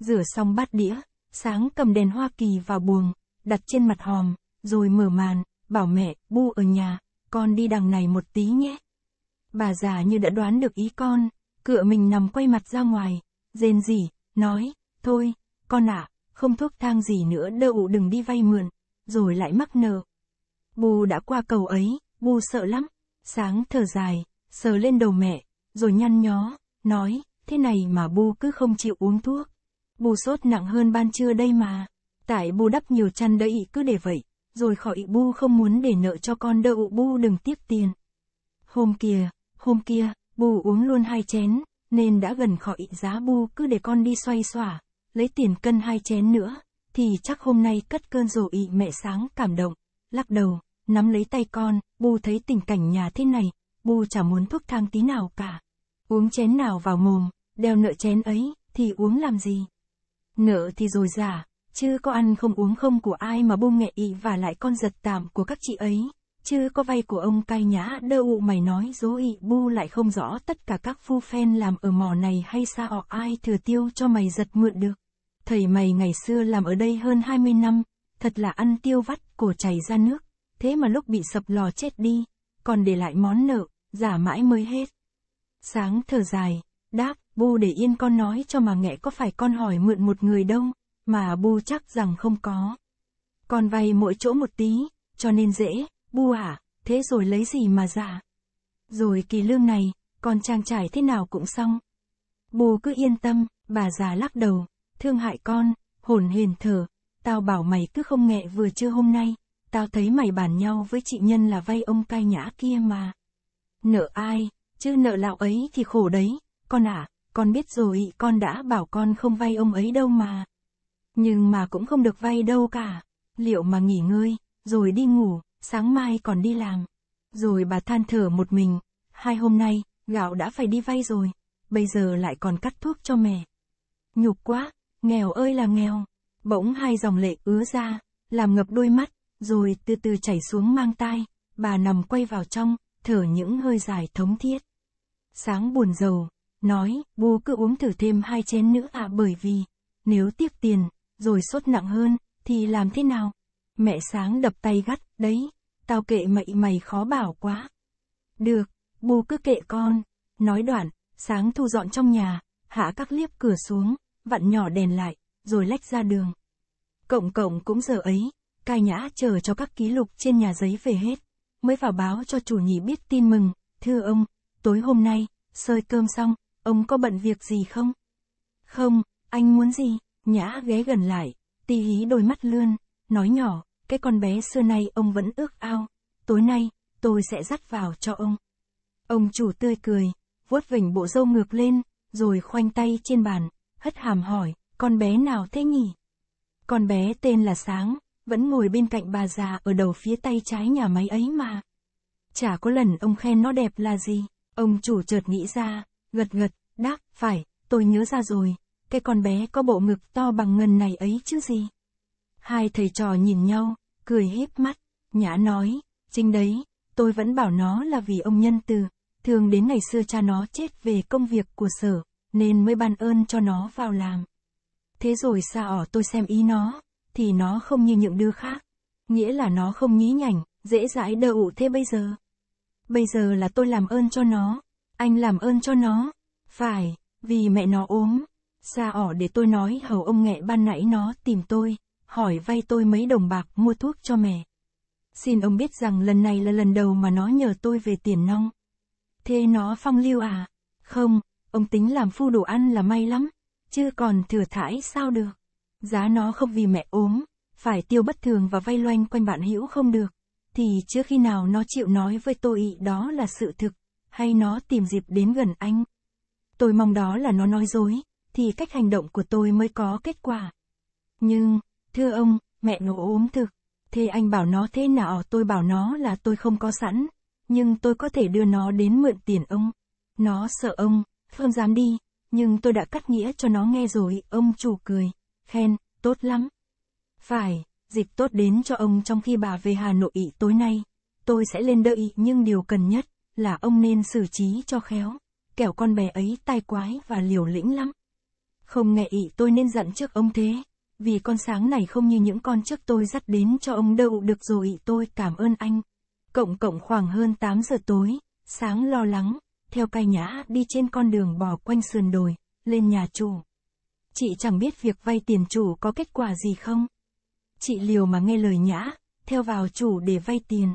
rửa xong bát đĩa, sáng cầm đèn Hoa Kỳ vào buồng, đặt trên mặt hòm, rồi mở màn, bảo mẹ, bu ở nhà, con đi đằng này một tí nhé. Bà già như đã đoán được ý con, cựa mình nằm quay mặt ra ngoài, rên rỉ, nói, thôi, con ạ, à, không thuốc thang gì nữa đâu đừng đi vay mượn, rồi lại mắc nợ. bu đã qua cầu ấy, bu sợ lắm, sáng thở dài, sờ lên đầu mẹ, rồi nhăn nhó, nói, thế này mà bu cứ không chịu uống thuốc. Bù sốt nặng hơn ban trưa đây mà. Tại bù đắp nhiều chăn ị cứ để vậy. Rồi khỏi ị bu không muốn để nợ cho con đỡ ụ bu đừng tiếc tiền. Hôm kia, hôm kia, bù uống luôn hai chén, nên đã gần khỏi ị giá bu cứ để con đi xoay xỏa, lấy tiền cân hai chén nữa, thì chắc hôm nay cất cơn rồ ị mẹ sáng cảm động, lắc đầu, nắm lấy tay con, bu thấy tình cảnh nhà thế này, bu chả muốn thuốc thang tí nào cả. Uống chén nào vào mồm, đeo nợ chén ấy, thì uống làm gì? Nợ thì rồi giả, chứ có ăn không uống không của ai mà buông nghệ y và lại con giật tạm của các chị ấy. Chứ có vay của ông cai nhã đâu ụ mày nói dối ị bu lại không rõ tất cả các phu phen làm ở mỏ này hay sao, ai thừa tiêu cho mày giật mượn được. Thầy mày ngày xưa làm ở đây hơn 20 năm, thật là ăn tiêu vắt, cổ chảy ra nước, thế mà lúc bị sập lò chết đi, còn để lại món nợ, giả mãi mới hết. Sáng thở dài, đáp, Bu để yên con nói cho mà nghệ có phải con hỏi mượn một người đâu, mà Bu chắc rằng không có. Con vay mỗi chỗ một tí, cho nên dễ, Bu à, thế rồi lấy gì mà giả. Rồi kỳ lương này, con trang trải thế nào cũng xong. Bu cứ yên tâm, bà già lắc đầu, thương hại con, hồn hền thở, tao bảo mày cứ không nghệ vừa chưa hôm nay, tao thấy mày bàn nhau với chị Nhân là vay ông cai nhã kia mà. Nợ ai, chứ nợ lão ấy thì khổ đấy, con à, con biết rồi, con đã bảo con không vay ông ấy đâu mà. Nhưng mà cũng không được vay đâu cả. Liệu mà nghỉ ngơi, rồi đi ngủ, sáng mai còn đi làm. Rồi bà than thở một mình, hai hôm nay, gạo đã phải đi vay rồi, bây giờ lại còn cắt thuốc cho mẹ. Nhục quá, nghèo ơi là nghèo. Bỗng hai dòng lệ ứa ra, làm ngập đôi mắt, rồi từ từ chảy xuống mang tai, bà nằm quay vào trong, thở những hơi dài thống thiết. Sáng buồn rầu, nói, bu cứ uống thử thêm hai chén nữa à bởi vì, nếu tiếc tiền, rồi sốt nặng hơn, thì làm thế nào? Mẹ sáng đập tay gắt, đấy, tao kệ mậy mày khó bảo quá. Được, bu cứ kệ con, nói đoạn, sáng thu dọn trong nhà, hạ các liếp cửa xuống, vặn nhỏ đèn lại, rồi lách ra đường. Cộng cộng cũng giờ ấy, cai nhã chờ cho các ký lục trên nhà giấy về hết, mới vào báo cho chủ nhì biết tin mừng, thưa ông, tối hôm nay, sơi cơm xong, Ông có bận việc gì không? Không, anh muốn gì? Nhã ghé gần lại, tì hí đôi mắt lươn, nói nhỏ, cái con bé xưa nay ông vẫn ước ao, tối nay, tôi sẽ dắt vào cho ông. Ông chủ tươi cười, vuốt vỉnh bộ râu ngược lên, rồi khoanh tay trên bàn, hất hàm hỏi, con bé nào thế nhỉ? Con bé tên là Sáng, vẫn ngồi bên cạnh bà già ở đầu phía tay trái nhà máy ấy mà. Chả có lần ông khen nó đẹp là gì, ông chủ chợt nghĩ ra, gật gật, đáp, phải, tôi nhớ ra rồi, cái con bé có bộ ngực to bằng ngần này ấy chứ gì. Hai thầy trò nhìn nhau, cười híp mắt, nhã nói, chính đấy, tôi vẫn bảo nó là vì ông nhân từ, thường đến ngày xưa cha nó chết về công việc của sở, nên mới ban ơn cho nó vào làm. Thế rồi xa ỏ tôi xem ý nó, thì nó không như những đứa khác, nghĩa là nó không nhí nhảnh, dễ dãi đờ ụ thế bây giờ. Bây giờ là tôi làm ơn cho nó, anh làm ơn cho nó. Phải, vì mẹ nó ốm. Xa ỏ để tôi nói hầu ông nghệ ban nãy nó tìm tôi, hỏi vay tôi mấy đồng bạc mua thuốc cho mẹ. Xin ông biết rằng lần này là lần đầu mà nó nhờ tôi về tiền nong. Thế nó phong lưu à? Không, ông tính làm phu đồ ăn là may lắm, chứ còn thừa thải sao được. Giá nó không vì mẹ ốm, phải tiêu bất thường và vay loanh quanh bạn hữu không được. Thì chưa khi nào nó chịu nói với tôi ý đó là sự thực hay nó tìm dịp đến gần anh. Tôi mong đó là nó nói dối, thì cách hành động của tôi mới có kết quả. Nhưng, thưa ông, mẹ nó ốm thực. Thế anh bảo nó thế nào tôi bảo nó là tôi không có sẵn, nhưng tôi có thể đưa nó đến mượn tiền ông. Nó sợ ông, không dám đi, nhưng tôi đã cắt nghĩa cho nó nghe rồi, ông chủ cười, khen, tốt lắm. Phải, dịp tốt đến cho ông trong khi bà về Hà Nội tối nay. Tôi sẽ lên đợi nhưng điều cần nhất là ông nên xử trí cho khéo, kẻo con bé ấy tai quái và liều lĩnh lắm. Không nghệ ý tôi nên giận trước ông thế, vì con sáng này không như những con trước tôi dắt đến cho ông đâu được rồi tôi cảm ơn anh. Cộng cộng khoảng hơn 8 giờ tối, sáng lo lắng, theo cai nhã đi trên con đường bò quanh sườn đồi, lên nhà chủ. Chị chẳng biết việc vay tiền chủ có kết quả gì không. Chị liều mà nghe lời nhã, theo vào chủ để vay tiền.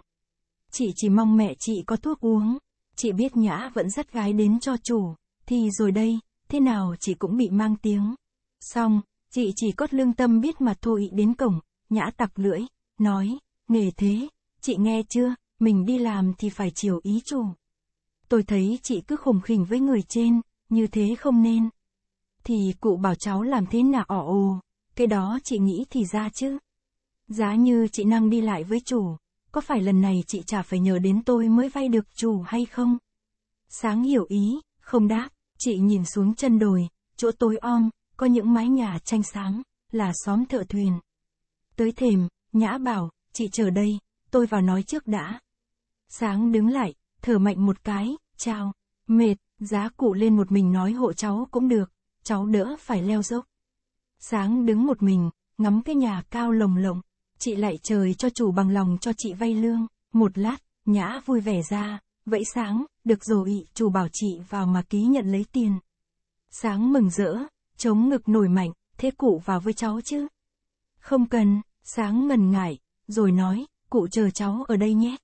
Chị chỉ mong mẹ chị có thuốc uống. Chị biết Nhã vẫn dắt gái đến cho chủ. Thì rồi đây, thế nào chị cũng bị mang tiếng. Xong, chị chỉ có lương tâm biết mà thôi đến cổng, Nhã tặc lưỡi, nói, nghề thế, chị nghe chưa, mình đi làm thì phải chiều ý chủ. Tôi thấy chị cứ khủng khỉnh với người trên, như thế không nên. Thì cụ bảo cháu làm thế nào ỏ ồ, cái đó chị nghĩ thì ra chứ. Giá như chị năng đi lại với chủ, có phải lần này chị chả phải nhờ đến tôi mới vay được chủ hay không? Sáng hiểu ý, không đáp, chị nhìn xuống chân đồi, chỗ tối om, có những mái nhà tranh sáng, là xóm thợ thuyền. Tới thềm, Nhã bảo, chị chờ đây, tôi vào nói trước đã. Sáng đứng lại, thở mạnh một cái, chào, mệt, giá cụ lên một mình nói hộ cháu cũng được, cháu đỡ phải leo dốc. Sáng đứng một mình, ngắm cái nhà cao lồng lộng, Chị lại trời cho chủ bằng lòng cho chị vay lương, một lát, nhã vui vẻ ra, vẫy sáng, được rồi, chủ bảo chị vào mà ký nhận lấy tiền. Sáng mừng rỡ, chống ngực nổi mạnh, thế cụ vào với cháu chứ? Không cần, sáng ngần ngại, rồi nói, cụ chờ cháu ở đây nhé.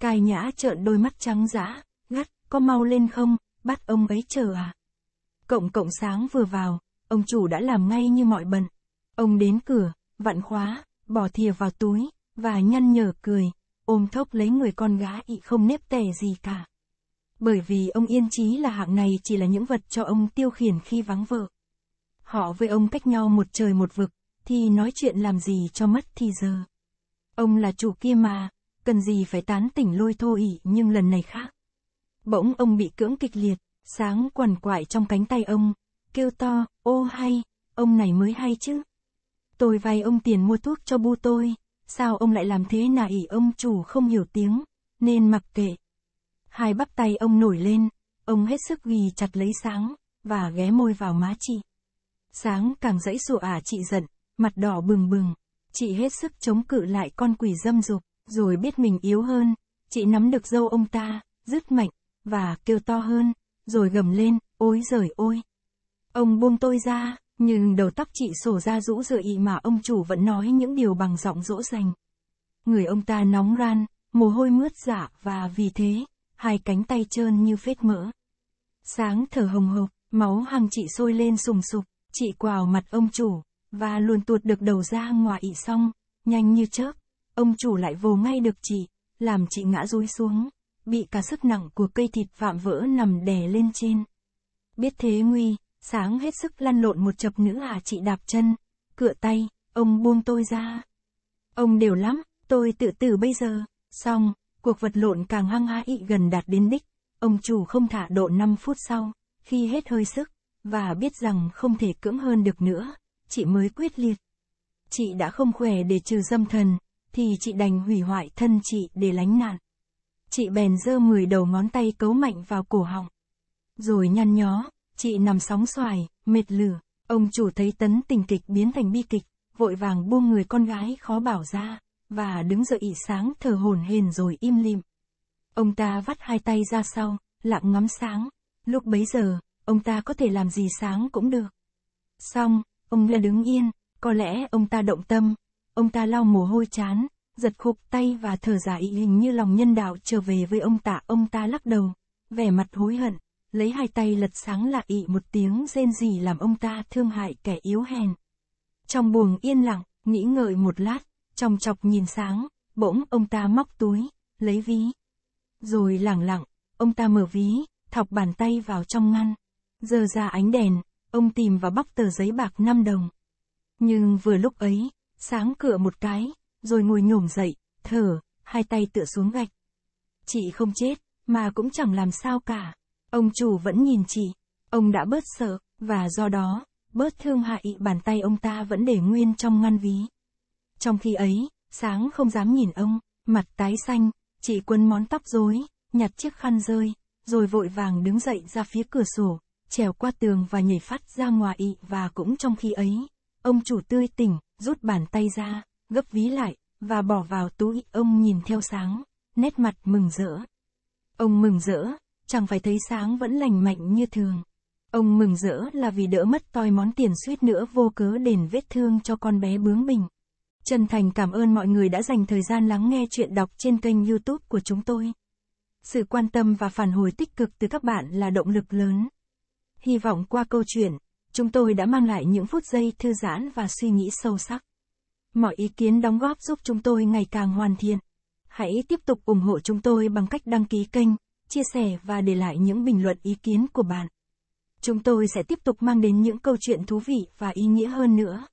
Cai nhã trợn đôi mắt trắng dã, gắt, có mau lên không, bắt ông ấy chờ à? Cộng cộng sáng vừa vào, ông chủ đã làm ngay như mọi bận. Ông đến cửa, vặn khóa, bỏ thìa vào túi, và nhăn nhở cười, ôm thốc lấy người con gái ị không nếp tẻ gì cả. Bởi vì ông yên chí là hạng này chỉ là những vật cho ông tiêu khiển khi vắng vợ. Họ với ông cách nhau một trời một vực, thì nói chuyện làm gì cho mất thì giờ. Ông là chủ kia mà, cần gì phải tán tỉnh lôi thô ỉ nhưng lần này khác. Bỗng ông bị cưỡng kịch liệt, sáng quằn quại trong cánh tay ông, kêu to, ô hay, ông này mới hay chứ. Tôi vay ông tiền mua thuốc cho bu tôi, sao ông lại làm thế nãy ông chủ không hiểu tiếng, nên mặc kệ. Hai bắp tay ông nổi lên, ông hết sức ghi chặt lấy sáng, và ghé môi vào má chị. Sáng càng dãy sủa à chị giận, mặt đỏ bừng bừng, chị hết sức chống cự lại con quỷ dâm dục, rồi biết mình yếu hơn, chị nắm được dâu ông ta, dứt mạnh, và kêu to hơn, rồi gầm lên, ôi giời ôi. Ông buông tôi ra. Nhưng đầu tóc chị sổ ra rũ rượi mà ông chủ vẫn nói những điều bằng giọng dỗ dành. Người ông ta nóng ran, mồ hôi mướt dạ và vì thế, hai cánh tay trơn như phết mỡ. Sáng thở hồng hộc, máu hằng chị sôi lên sùng sục, chị quào mặt ông chủ, và luồn tuột được đầu ra ngoài ị xong, nhanh như chớp, ông chủ lại vồ ngay được chị, làm chị ngã rúi xuống, bị cả sức nặng của cây thịt vạm vỡ nằm đè lên trên. Biết thế Nguy, sáng hết sức lăn lộn một chập nữa à chị đạp chân, cựa tay, ông buông tôi ra. Ông đều lắm, tôi tự tử bây giờ, xong, cuộc vật lộn càng hăng hái gần đạt đến đích, ông chủ không thả độ 5 phút sau, khi hết hơi sức, và biết rằng không thể cưỡng hơn được nữa, chị mới quyết liệt. Chị đã không khỏe để trừ dâm thần, thì chị đành hủy hoại thân chị để lánh nạn. Chị bèn giơ mười đầu ngón tay cấu mạnh vào cổ họng. Rồi nhăn nhó, Chị nằm sóng xoài, mệt lửa, ông chủ thấy tấn tình kịch biến thành bi kịch, vội vàng buông người con gái khó bảo ra, và đứng dậy ỉ sáng thở hồn hền rồi im lìm. Ông ta vắt hai tay ra sau, lặng ngắm sáng, lúc bấy giờ, ông ta có thể làm gì sáng cũng được. Xong, ông là đứng yên, có lẽ ông ta động tâm, ông ta lau mồ hôi chán, giật khục tay và thở dài hình như lòng nhân đạo trở về với ông ta ông ta lắc đầu, vẻ mặt hối hận lấy hai tay lật sáng lạ ị một tiếng rên rỉ làm ông ta thương hại kẻ yếu hèn. Trong buồng yên lặng, nghĩ ngợi một lát, trong chọc nhìn sáng, bỗng ông ta móc túi, lấy ví. Rồi lẳng lặng, ông ta mở ví, thọc bàn tay vào trong ngăn. Giờ ra ánh đèn, ông tìm và bóc tờ giấy bạc 5 đồng. Nhưng vừa lúc ấy, sáng cửa một cái, rồi ngồi nhổm dậy, thở, hai tay tựa xuống gạch. Chị không chết, mà cũng chẳng làm sao cả. Ông chủ vẫn nhìn chị. Ông đã bớt sợ, và do đó, bớt thương hại bàn tay ông ta vẫn để nguyên trong ngăn ví. Trong khi ấy, sáng không dám nhìn ông, mặt tái xanh, chị quấn món tóc rối, nhặt chiếc khăn rơi, rồi vội vàng đứng dậy ra phía cửa sổ, trèo qua tường và nhảy phát ra ngoài y và cũng trong khi ấy, ông chủ tươi tỉnh, rút bàn tay ra, gấp ví lại, và bỏ vào túi ông nhìn theo sáng, nét mặt mừng rỡ. Ông mừng rỡ, chẳng phải thấy sáng vẫn lành mạnh như thường. Ông mừng rỡ là vì đỡ mất toi món tiền suýt nữa vô cớ đền vết thương cho con bé bướng bỉnh. Chân thành cảm ơn mọi người đã dành thời gian lắng nghe chuyện đọc trên kênh youtube của chúng tôi. Sự quan tâm và phản hồi tích cực từ các bạn là động lực lớn. Hy vọng qua câu chuyện, chúng tôi đã mang lại những phút giây thư giãn và suy nghĩ sâu sắc. Mọi ý kiến đóng góp giúp chúng tôi ngày càng hoàn thiện. Hãy tiếp tục ủng hộ chúng tôi bằng cách đăng ký kênh chia sẻ và để lại những bình luận ý kiến của bạn. Chúng tôi sẽ tiếp tục mang đến những câu chuyện thú vị và ý nghĩa hơn nữa.